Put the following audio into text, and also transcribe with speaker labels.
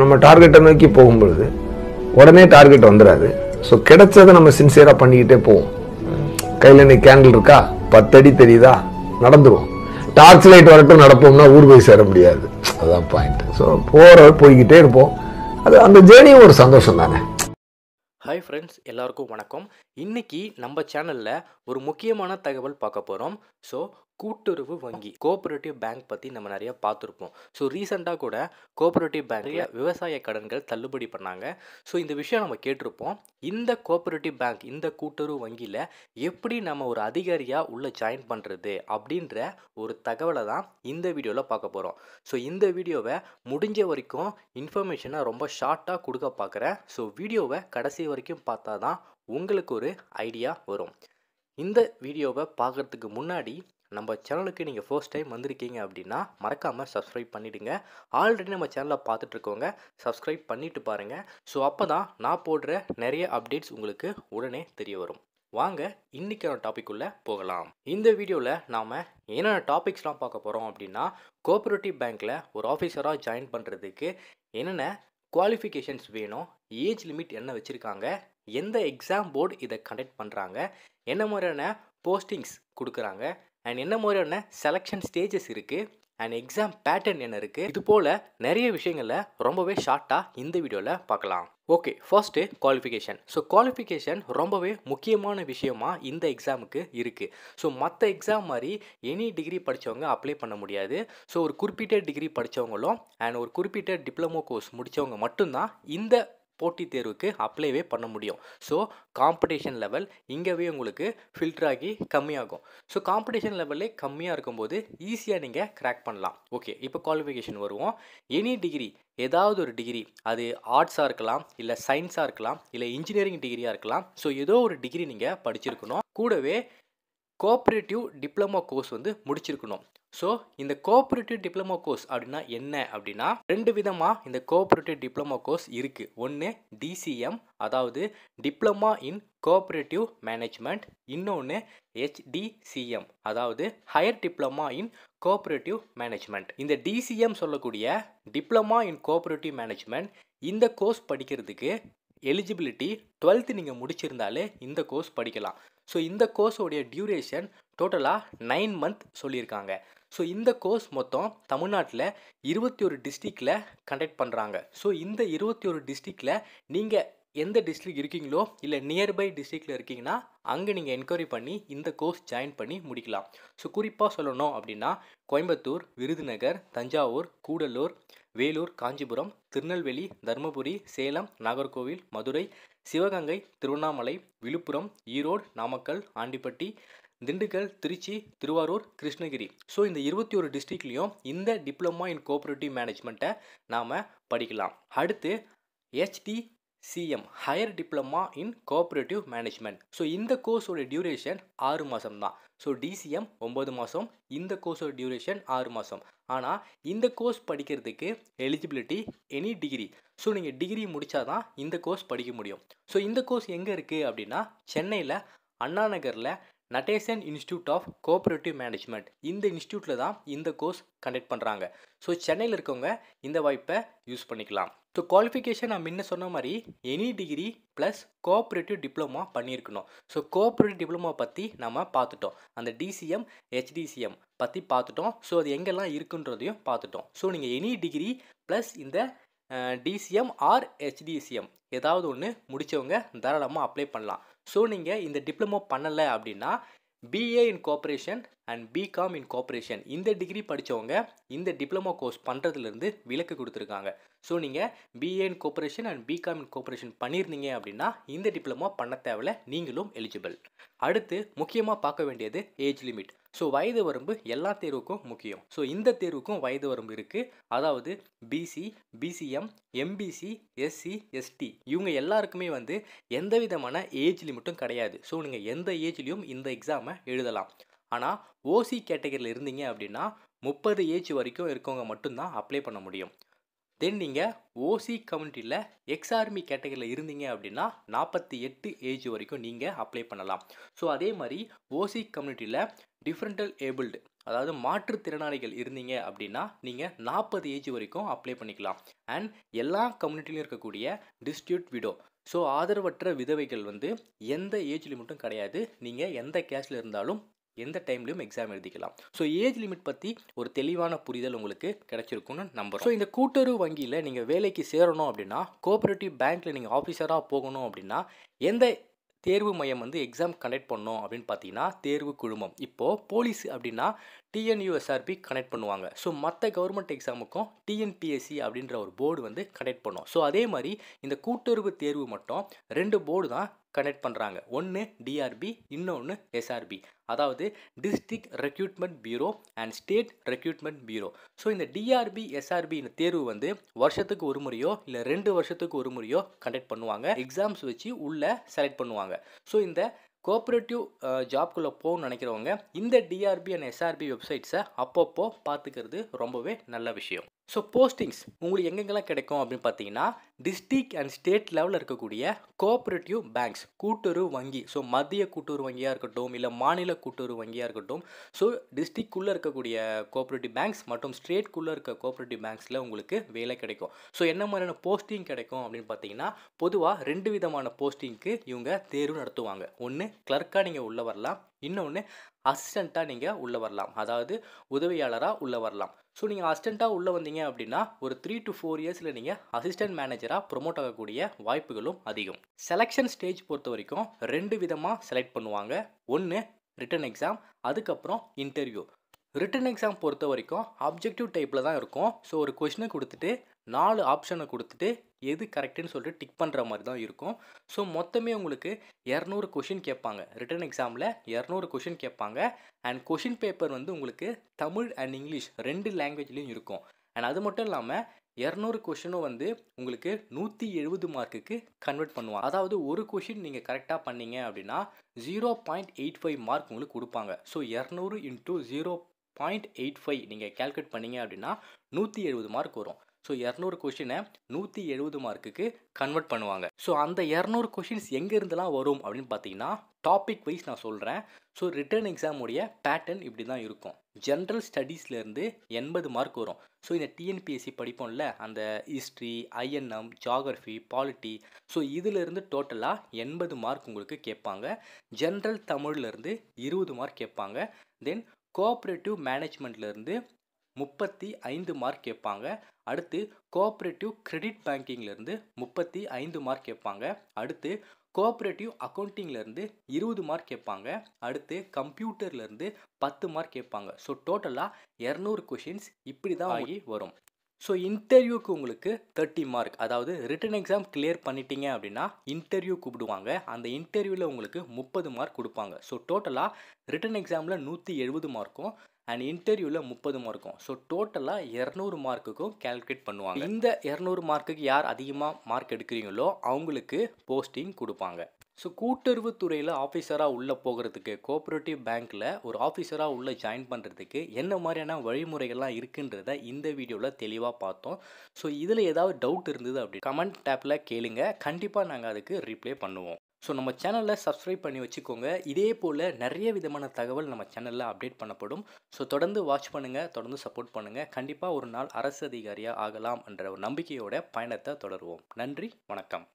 Speaker 1: நம்ம டார்கெட்டை நோக்கி போகும்பொழுது உடனே டார்கெட் வந்துடாது ஸோ கிடைச்சதை நம்ம சின்சியராக பண்ணிக்கிட்டே போவோம் கையில் இன்னைக்கு கேண்டில் இருக்கா பத்தடி தெரியுதா நடந்துருவோம் டார்ச் லைட் வரட்டும் நடப்போம்னா ஊர் போய் சேர முடியாது அதான் பாயிண்ட் ஸோ போகிற போய்கிட்டே இருப்போம் அது அந்த ஜேர்னியும் ஒரு சந்தோஷம் தானே ஹாய் ஃப்ரெண்ட்ஸ் எல்லாருக்கும் வணக்கம் இன்றைக்கி நம்ம சேனலில் ஒரு முக்கியமான தகவல் பார்க்க போகிறோம் ஸோ கூட்டுறவு வங்கி கோஆபரேட்டிவ் பேங்க் பற்றி நம்ம நிறையா பார்த்துருப்போம் ஸோ ரீசெண்டாக கூட கோஆபரேட்டிவ் பேங்க்கில் விவசாய கடன்கள் தள்ளுபடி பண்ணாங்க ஸோ இந்த விஷயம் நம்ம கேட்டிருப்போம் இந்த கோஆபரேட்டிவ் பேங்க் இந்த கூட்டுறவு வங்கியில் எப்படி நம்ம ஒரு அதிகாரியாக உள்ளே ஜாயின் பண்ணுறது அப்படின்ற ஒரு தகவலை தான் இந்த வீடியோவில் பார்க்க போகிறோம் ஸோ இந்த வீடியோவை முடிஞ்ச வரைக்கும் இன்ஃபர்மேஷனை ரொம்ப ஷார்ட்டாக கொடுக்க பார்க்குறேன் ஸோ வீடியோவை கடைசி வரைக்கும் பார்த்தா தான் உங்களுக்கு ஒரு ஐடியா வரும் இந்த வீடியோவை பார்க்குறதுக்கு முன்னாடி நம்ம சேனலுக்கு நீங்கள் ஃபர்ஸ்ட் டைம் வந்திருக்கீங்க அப்படின்னா மறக்காமல் சப்ஸ்கிரைப் பண்ணிவிடுங்க ஆல்ரெடி நம்ம சேனலை பார்த்துட்ருக்கோங்க சப்ஸ்கிரைப் பண்ணிவிட்டு பாருங்கள் ஸோ அப்போ தான் நான் போடுற நிறைய அப்டேட்ஸ் உங்களுக்கு உடனே தெரிய வரும் வாங்க இன்றைக்கான டாபிக்குள்ளே போகலாம் இந்த வீடியோவில் நாம் என்னென்ன டாபிக்ஸ்லாம் பார்க்க போகிறோம் அப்படின்னா கோஆப்ரேட்டிவ் பேங்க்கில் ஒரு ஆஃபீஸராக ஜாயின் பண்ணுறதுக்கு என்னென்ன குவாலிஃபிகேஷன்ஸ் வேணும் ஏஜ் லிமிட் என்ன வச்சுருக்காங்க எந்த எக்ஸாம் போர்டு இதை கண்டக்ட் பண்ணுறாங்க என்ன மாதிரியான போஸ்டிங்ஸ் கொடுக்குறாங்க அண்ட் என்ன மாதிரியான செலெக்ஷன் ஸ்டேஜஸ் இருக்குது அண்ட் எக்ஸாம் பேட்டர்ன் என்ன இருக்குது இது போல் நிறைய விஷயங்களை ரொம்பவே ஷார்ட்டாக இந்த வீடியோவில் பார்க்கலாம் okay first qualification so qualification ரொம்பவே முக்கியமான விஷயமா இந்த எக்ஸாமுக்கு இருக்குது ஸோ மற்ற எக்ஸாம் மாதிரி எனி டிகிரி படித்தவங்க அப்ளை பண்ண முடியாது ஸோ ஒரு குறிப்பிட்ட டிகிரி படித்தவங்களும் அண்ட் ஒரு குறிப்பிட்ட டிப்ளமோ கோர்ஸ் முடித்தவங்க மட்டும்தான் இந்த போட்டித் தேர்வுக்கு அப்ளைவே பண்ண முடியும் ஸோ காம்படிஷன் லெவல் இங்கேவே உங்களுக்கு ஃபில்டர் ஆகி கம்மியாகும் ஸோ காம்படிஷன் லெவல்லே கம்மியாக இருக்கும்போது ஈஸியாக நீங்கள் க்ராக் பண்ணலாம் ஓகே இப்போ குவாலிஃபிகேஷன் வருவோம் எனி டிகிரி ஏதாவது ஒரு டிகிரி அது ஆர்ட்ஸாக இருக்கலாம் இல்லை சயின்ஸாக இருக்கலாம் இல்லை இன்ஜினியரிங் டிகிரியாக இருக்கலாம் ஸோ ஏதோ ஒரு டிகிரி நீங்கள் படிச்சிருக்கணும் கூடவே கோஆப்ரேட்டிவ் டிப்ளமா கோர்ஸ் வந்து முடிச்சிருக்கணும் ஸோ இந்த கோஆப்ரேட்டிவ் டிப்ளமோ கோர்ஸ் அப்படின்னா என்ன அப்படின்னா ரெண்டு விதமாக இந்த கோஆப்ரேட்டிவ் டிப்ளமோ கோர்ஸ் இருக்குது ஒன்று டிசிஎம் அதாவது டிப்ளமா இன் கோஆப்ரேட்டிவ் மேனேஜ்மெண்ட் இன்னொன்று ஹெச்டிசிஎம் அதாவது higher diploma in cooperative management இந்த டிசிஎம் சொல்லக்கூடிய டிப்ளமா இன் கோஆப்ரேட்டிவ் மேனேஜ்மெண்ட் இந்த கோர்ஸ் படிக்கிறதுக்கு எலிஜிபிலிட்டி டுவெல்த்து நீங்கள் முடிச்சிருந்தாலே இந்த கோர்ஸ் படிக்கலாம் ஸோ இந்த கோர்ஸோடைய டியூரேஷன் டோட்டலாக நைன் மந்த் சொல்லியிருக்காங்க ஸோ இந்த கோர்ஸ் மொத்தம் தமிழ்நாட்டில் இருபத்தி ஒரு டிஸ்ட்ரிக்டில் கண்டக்ட் பண்ணுறாங்க ஸோ இந்த இருபத்தி ஒரு டிஸ்ட்ரிக்டில் நீங்கள் எந்த டிஸ்ட்ரிக் இருக்கீங்களோ இல்லை நியர்பை டிஸ்ட்ரிக்டில் இருக்கீங்கன்னா அங்கே நீங்கள் என்கொயரி பண்ணி இந்த கோர்ஸ் ஜாயின் பண்ணி முடிக்கலாம் ஸோ குறிப்பாக சொல்லணும் அப்படின்னா கோயம்புத்தூர் விருதுநகர் தஞ்சாவூர் கூடலூர் வேலூர் காஞ்சிபுரம் திருநெல்வேலி தருமபுரி சேலம் நாகர்கோவில் மதுரை சிவகங்கை திருவண்ணாமலை விழுப்புரம் ஈரோடு நாமக்கல் ஆண்டிப்பட்டி திண்டுக்கல் திருச்சி திருவாரூர் கிருஷ்ணகிரி ஸோ இந்த இருபத்தி ஒரு டிஸ்ட்ரிக்ட்லேயும் இந்த டிப்ளமா இன் கோஆப்ரேட்டிவ் மேனேஜ்மெண்ட்டை நாம் படிக்கலாம் அடுத்து HD CM higher diploma in cooperative management so இந்த கோர்ஸோட டியூரேஷன் ஆறு மாதம் தான் ஸோ டிசிஎம் ஒம்பது மாதம் இந்த கோர்ஸோட டியூரேஷன் ஆறு மாதம் ஆனால் இந்த கோர்ஸ் படிக்கிறதுக்கு எலிஜிபிலிட்டி எனி டிகிரி ஸோ நீங்கள் டிகிரி முடித்தாதான் இந்த கோர்ஸ் படிக்க முடியும் ஸோ இந்த கோர்ஸ் எங்கே இருக்குது அப்படின்னா சென்னையில் அண்ணா நகரில் Natesan institute of cooperative management இந்த இன்ஸ்டியூட்டில் தான் இந்த கோர்ஸ் கண்டக்ட் பண்ணுறாங்க ஸோ சென்னையில் இருக்கவங்க இந்த வாய்ப்பை யூஸ் பண்ணிக்கலாம் ஸோ குவாலிஃபிகேஷன் நான் முன்ன சொன்ன மாதிரி any degree plus cooperative diploma பண்ணியிருக்கணும் ஸோ கோஆப்ரேட்டிவ் டிப்ளமா பற்றி நம்ம பார்த்துட்டோம் அந்த டிசிஎம் ஹெச்டிசிஎம் பற்றி பார்த்துட்டோம் ஸோ அது எங்கெல்லாம் இருக்குன்றதையும் பார்த்துட்டோம் ஸோ நீங்கள் எனி டிகிரி ப்ளஸ் இந்த டிசிஎம் ஆர் ஹெச்டிசிஎம் ஏதாவது ஒன்று முடித்தவங்க தாராளமாக அப்ளை பண்ணலாம் ஸோ நீங்கள் இந்த டிப்ளமோ பண்ணலை அப்படின்னா BA in cooperation and BCom in corporation இந்த டிகிரி படித்தவங்க இந்த டிப்ளமோ கோர்ஸ் பண்ணுறதுலேருந்து விலக்கு கொடுத்துருக்காங்க ஸோ நீங்கள் BA in corporation and BCom in corporation பண்ணியிருந்தீங்க அப்படின்னா இந்த டிப்ளமோ பண்ண தேவையில்ல நீங்களும் எலிஜிபிள் அடுத்து முக்கியமாக பார்க்க வேண்டியது ஏஜ் லிமிட் ஸோ வயது வரம்பு எல்லா தேர்வுக்கும் முக்கியம் ஸோ இந்த தேர்வுக்கும் வயது வரம்பு இருக்குது அதாவது BC BCM MBC SC ST இவங்க எல்லாருக்குமே வந்து எந்த விதமான ஏஜ் லிமிட்டும் கிடையாது ஸோ நீங்கள் எந்த ஏஜ்லேயும் இந்த எக்ஸாமை எழுதலாம் ஆனால் ஓசி கேட்டகரியில் இருந்தீங்க அப்படின்னா முப்பது ஏஜ் வரைக்கும் இருக்கவங்க மட்டும்தான் அப்ளை பண்ண முடியும் தென் நீங்கள் ஓசி கம்யூனிட்டியில் எக்ஸ் ஆர்மி கேட்டகரியில் இருந்தீங்க அப்படின்னா நாற்பத்தி எட்டு ஏஜ் வரைக்கும் நீங்கள் அப்ளை பண்ணலாம் ஸோ அதே மாதிரி ஓசி கம்யூனிட்டியில் டிஃப்ரெண்டல் ஏபிள்டு அதாவது மாற்றுத்திறனாளிகள் இருந்தீங்க அப்படின்னா நீங்கள் நாற்பது ஏஜ் வரைக்கும் அப்ளை பண்ணிக்கலாம் அண்ட் எல்லா கம்யூனிட்டிலையும் இருக்கக்கூடிய டிஸ்ட்ரியூட் விடோ ஸோ ஆதரவற்ற விதவைகள் வந்து எந்த ஏஜ்லேயும் மட்டும் கிடையாது நீங்கள் எந்த கேஸில் இருந்தாலும் எந்த டைம்லையும் எக்ஸாம் எழுதிக்கலாம் ஸோ ஏஜ் லிமிட் பற்றி ஒரு தெளிவான புரிதல் உங்களுக்கு கிடைச்சிருக்குன்னு நம்புறோம் ஸோ இந்த கூட்டுறவு வங்கியில் நீங்கள் வேலைக்கு சேரணும் அப்படின்னா கோஆபரேட்டிவ் பேங்க்கில் நீங்கள் ஆஃபீஸராக போகணும் அப்படின்னா எந்த தேர்வு மையம் வந்து எக்ஸாம் கண்டக்ட் பண்ணோம் அப்படின்னு பார்த்தீங்கன்னா தேர்வு குழுமம் இப்போது போலீஸ் அப்படின்னா டிஎன்யூஎஸ்ஆர்பி கனெக்ட் பண்ணுவாங்க ஸோ மற்ற கவர்மெண்ட் எக்ஸாமுக்கும் டிஎன்பிஎஸ்சி அப்படின்ற ஒரு போர்டு வந்து கனெக்ட் பண்ணும் ஸோ அதே மாதிரி இந்த கூட்டுறவு தேர்வு மட்டும் ரெண்டு போர்டு தான் கனெக்ட் பண்ணுறாங்க ஒன்று டிஆர்பி இன்னொன்று எஸ்ஆர்பி அதாவது district recruitment bureau and state recruitment bureau so இந்த டிஆர்பி எஸ்ஆர்பி தேர்வு வந்து வருஷத்துக்கு ஒரு முறையோ இல்லை ரெண்டு வருஷத்துக்கு ஒரு முறையோ கண்டக்ட் பண்ணுவாங்க எக்ஸாம்ஸ் வச்சு உள்ளே செலக்ட் பண்ணுவாங்க ஸோ இந்த கோஆப்ரேட்டிவ் ஜாப்குள்ளே போகணும்னு நினைக்கிறவங்க இந்த டிஆர்பி அண்ட் எஸ்ஆர்பி வெப்சைட்ஸை அப்பப்போ பார்த்துக்கிறது ரொம்பவே நல்ல விஷயம் ஸோ போஸ்டிங்ஸ் உங்களுக்கு எங்கெங்கெல்லாம் கிடைக்கும் அப்படின்னு பார்த்தீங்கன்னா டிஸ்ட்ரிக் அண்ட் ஸ்டேட் லெவலில் இருக்கக்கூடிய கோஆப்ரேட்டிவ் பேங்க்ஸ் கூட்டுறவு வங்கி ஸோ மத்திய கூட்டுறவு வங்கியாக இருக்கட்டும் இல்லை மாநில கூட்டுறவு வங்கியாக இருக்கட்டும் ஸோ டிஸ்ட்ரிக்குள்ளே இருக்கக்கூடிய கோஆப்ரேட்டிவ் பேங்க்ஸ் மற்றும் ஸ்டேட்குள்ளே இருக்க கோஆப்ரேட்டிவ் பேங்க்ஸில் உங்களுக்கு வேலை கிடைக்கும் ஸோ என்ன மாதிரியான போஸ்டிங் கிடைக்கும் அப்படின்னு பார்த்தீங்கன்னா பொதுவாக ரெண்டு விதமான போஸ்டிங்க்கு இவங்க தேர்வு நடத்துவாங்க ஒன்று கிளர்க்காக நீங்கள் உள்ளே வரலாம் இன்னொன்று அசிஸ்டண்ட்டாக நீங்கள் உள்ளே வரலாம் அதாவது உதவியாளராக உள்ளே வரலாம் ஸோ நீங்கள் அசிஸ்டண்ட்டாக உள்ளே வந்தீங்க அப்படின்னா ஒரு த்ரீ டு ஃபோர் இயர்ஸில் நீங்கள் அசிஸ்டன்ட் மேனேஜராக ப்ரொமோட் ஆகக்கூடிய வாய்ப்புகளும் அதிகம் செலெக்ஷன் ஸ்டேஜ் பொறுத்த வரைக்கும் ரெண்டு விதமாக செலக்ட் பண்ணுவாங்க ஒன்று ரிட்டன் எக்ஸாம் அதுக்கப்புறம் இன்டர்வியூ ரிட்டன் எக்ஸாம் பொறுத்த வரைக்கும் அப்ஜெக்டிவ் டைப்பில் தான் இருக்கும் ஸோ ஒரு கொஷினை கொடுத்துட்டு நாலு ஆப்ஷனை கொடுத்துட்டு எது கரெக்டுன்னு சொல்லிட்டு டிக் பண்ணுற மாதிரி தான் இருக்கும் ஸோ மொத்தமே உங்களுக்கு இரநூறு கொஷின் கேட்பாங்க ரிட்டன் எக்ஸாமில் இரநூறு கொஷின் கேட்பாங்க அண்ட் கொஷின் பேப்பர் வந்து உங்களுக்கு தமிழ் அண்ட் இங்கிலீஷ் ரெண்டு லாங்குவேஜ்லேயும் இருக்கும் அண்ட் அது மட்டும் இல்லாமல் இரநூறு கொஷினும் வந்து உங்களுக்கு நூற்றி எழுபது மார்க்குக்கு கன்வெர்ட் பண்ணுவாங்க அதாவது ஒரு கொஷின் நீங்கள் கரெக்டாக பண்ணீங்க அப்படின்னா zero point eight five mark உங்களுக்கு கொடுப்பாங்க ஸோ இரநூறு into zero point eight five நீங்கள் கேல்குலேட் பண்ணீங்க அப்படின்னா நூற்றி எழுபது மார்க் வரும் ஸோ இரநூறு கொஷினை நூற்றி எழுபது மார்க்குக்கு கன்வெர்ட் பண்ணுவாங்க ஸோ அந்த இரநூறு கொஷின்ஸ் எங்கேருந்துலாம் வரும் அப்படின்னு பார்த்தீங்கன்னா டாபிக் வைஸ் நான் சொல்கிறேன் ஸோ ரிட்டர்ன் எக்ஸாமுடைய பேட்டர்ன் இப்படி தான் இருக்கும் ஜென்ரல் ஸ்டடீஸ்லேருந்து எண்பது மார்க் வரும் ஸோ இந்த டிஎன்பிஎஸ்சி படிப்போம்ல அந்த history INM geography polity so இதிலேருந்து டோட்டலாக எண்பது மார்க் உங்களுக்கு கேட்பாங்க ஜென்ரல் தமிழ்லேருந்து இருபது மார்க் கேட்பாங்க தென் கோஆப்ரேட்டிவ் மேனேஜ்மெண்ட்லேருந்து முப்பத்தி ஐந்து மார்க் கேட்பாங்க அடுத்து கோஆப்ரேட்டிவ் கிரெடிட் பேங்கிங்லேருந்து முப்பத்தி ஐந்து மார்க் கேட்பாங்க அடுத்து கோஆப்ரேட்டிவ் அக்கௌண்டிங்லேருந்து இருபது மார்க் கேட்பாங்க அடுத்து கம்ப்யூட்டர்லேருந்து பத்து மார்க் கேட்பாங்க ஸோ டோட்டலாக இரநூறு கொஷின்ஸ் இப்படி தான் ஆகி வரும் ஸோ இன்டர்வியூக்கு உங்களுக்கு தேர்ட்டி மார்க் அதாவது ரிட்டன் எக்ஸாம் கிளியர் பண்ணிட்டீங்க அப்படின்னா இன்டர்வியூ கூப்பிடுவாங்க அந்த இன்டர்வியூவில் உங்களுக்கு முப்பது மார்க் கொடுப்பாங்க ஸோ டோட்டலாக ரிட்டன் எக்ஸாமில் நூற்றி எழுபது மார்க்கும் அண்ட் இன்டர்வியூவில் முப்பது மார்க்கும் ஸோ டோட்டலாக இரநூறு மார்க்குக்கும் கேல்குலேட் பண்ணுவாங்க இந்த இரநூறு மார்க்குக்கு யார் அதிகமாக மார்க் எடுக்கிறீங்களோ அவங்களுக்கு போஸ்டிங் கொடுப்பாங்க ஸோ கூட்டுறவு துறையில் ஆஃபீஸராக உள்ளே போகிறதுக்கு கோஆப்ரேட்டிவ் பேங்க்கில் ஒரு ஆஃபீஸராக உள்ளே ஜாயின் பண்ணுறதுக்கு என்ன மாதிரியான வழிமுறைகள்லாம் இருக்குன்றத இந்த வீடியோவில் தெளிவாக பார்த்தோம் ஸோ இதில் ஏதாவது டவுட் இருந்தது அப்படி கமெண்ட் டேப்பில் கேளுங்க கண்டிப்பாக நாங்கள் அதுக்கு ரீப்ளை பண்ணுவோம் ஸோ நம்ம சேனலில் சப்ஸ்கிரைப் பண்ணி வச்சுக்கோங்க இதே போல் நிறைய விதமான தகவல் நம்ம சேனலில் அப்டேட் பண்ணப்படும் ஸோ தொடர்ந்து வாட்ச் பண்ணுங்கள் தொடர்ந்து சப்போர்ட் பண்ணுங்கள் கண்டிப்பாக ஒரு நாள் அரசு அதிகாரியாக ஆகலாம் என்ற ஒரு நம்பிக்கையோட பயணத்தை தொடருவோம் நன்றி வணக்கம்